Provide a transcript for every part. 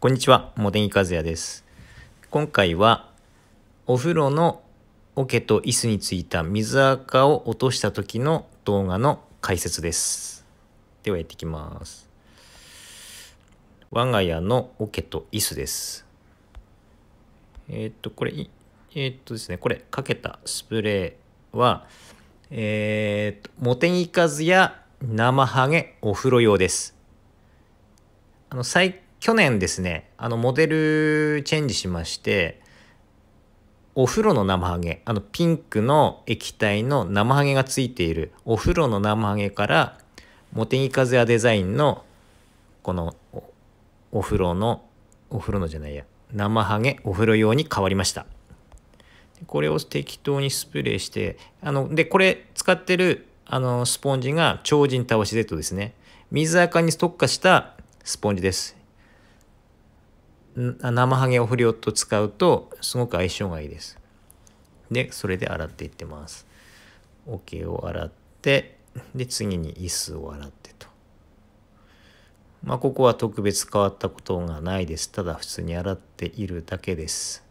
こんにちは、茂木和也です。今回は、お風呂の桶と椅子についた水垢を落とした時の動画の解説です。ではやっていきます。我が家の桶と椅子です。えー、っと、これ、えー、っとですね、これ、かけたスプレーは、えー、っと、茂木和也生ハゲお風呂用です。あの、最去年ですね、あの、モデルチェンジしまして、お風呂の生ハゲ、あの、ピンクの液体の生ハゲがついている、お風呂の生ハゲから、茂木和也デザインの、このお、お風呂の、お風呂のじゃないや、生ハゲ、お風呂用に変わりました。これを適当にスプレーして、あの、で、これ使ってる、あの、スポンジが超人倒し Z ですね。水垢に特化したスポンジです。生ハゲを振り落と使うとすごく相性がいいです。で、それで洗っていってます。桶を洗って、で、次に椅子を洗ってと。まあ、ここは特別変わったことがないです。ただ普通に洗っているだけです。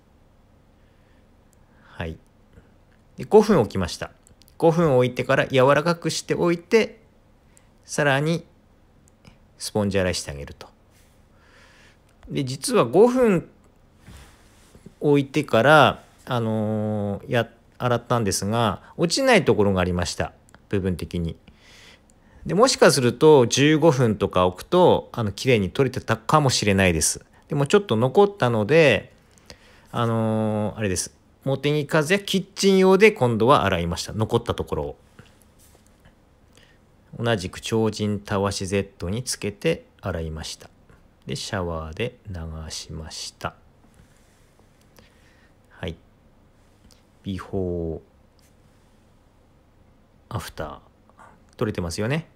はい。で5分置きました。5分置いてから柔らかくしておいて、さらにスポンジ洗いしてあげると。で実は5分置いてから、あのー、や洗ったんですが落ちないところがありました部分的に。でもしかすると15分とか置くとあの綺麗に取れてたかもしれないです。でもちょっと残ったのであのー、あれです茂木風やキッチン用で今度は洗いました残ったところを。同じく超人たわし Z につけて洗いました。でシャワーで流しましたはいビフォーアフター取れてますよね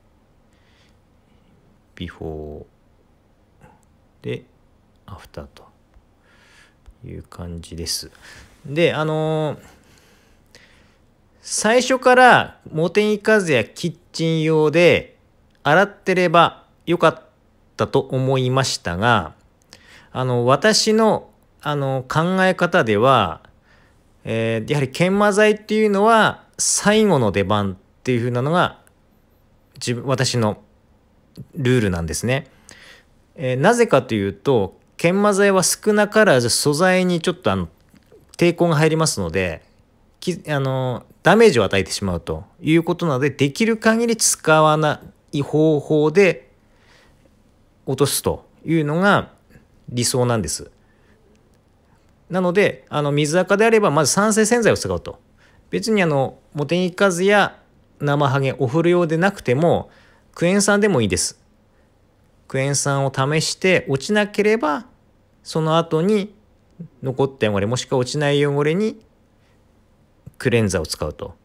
ビフォーでアフターという感じですであのー最初から茂木和也キッチン用で洗ってればよかったったと思いましたが、あの、私の、あの、考え方では、えー、やはり研磨剤っていうのは最後の出番っていう風なのが、自分、私のルールなんですね。えー、なぜかというと、研磨剤は少なからず素材にちょっとあの、抵抗が入りますので、きあの、ダメージを与えてしまうということなので、できる限り使わない方法で落とすというのが理想なんです。なのであの水垢であればまず酸性洗剤を使うと。別にあのて木ニカや生ハゲお風呂用でなくてもクエン酸でもいいです。クエン酸を試して落ちなければその後に残った汚れもしくは落ちない汚れにクレンザーを使うと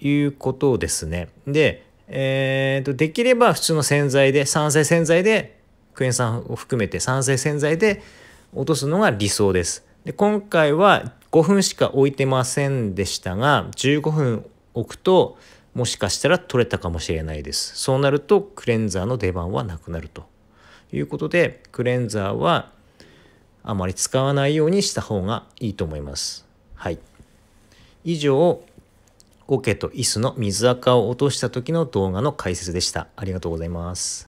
いうことですね。でえー、と、できれば普通の洗剤で、酸性洗剤で、クエン酸を含めて酸性洗剤で落とすのが理想です。で今回は5分しか置いてませんでしたが、15分置くと、もしかしたら取れたかもしれないです。そうなるとクレンザーの出番はなくなるということで、クレンザーはあまり使わないようにした方がいいと思います。はい。以上、桶と椅子の水垢を落とした時の動画の解説でした。ありがとうございます。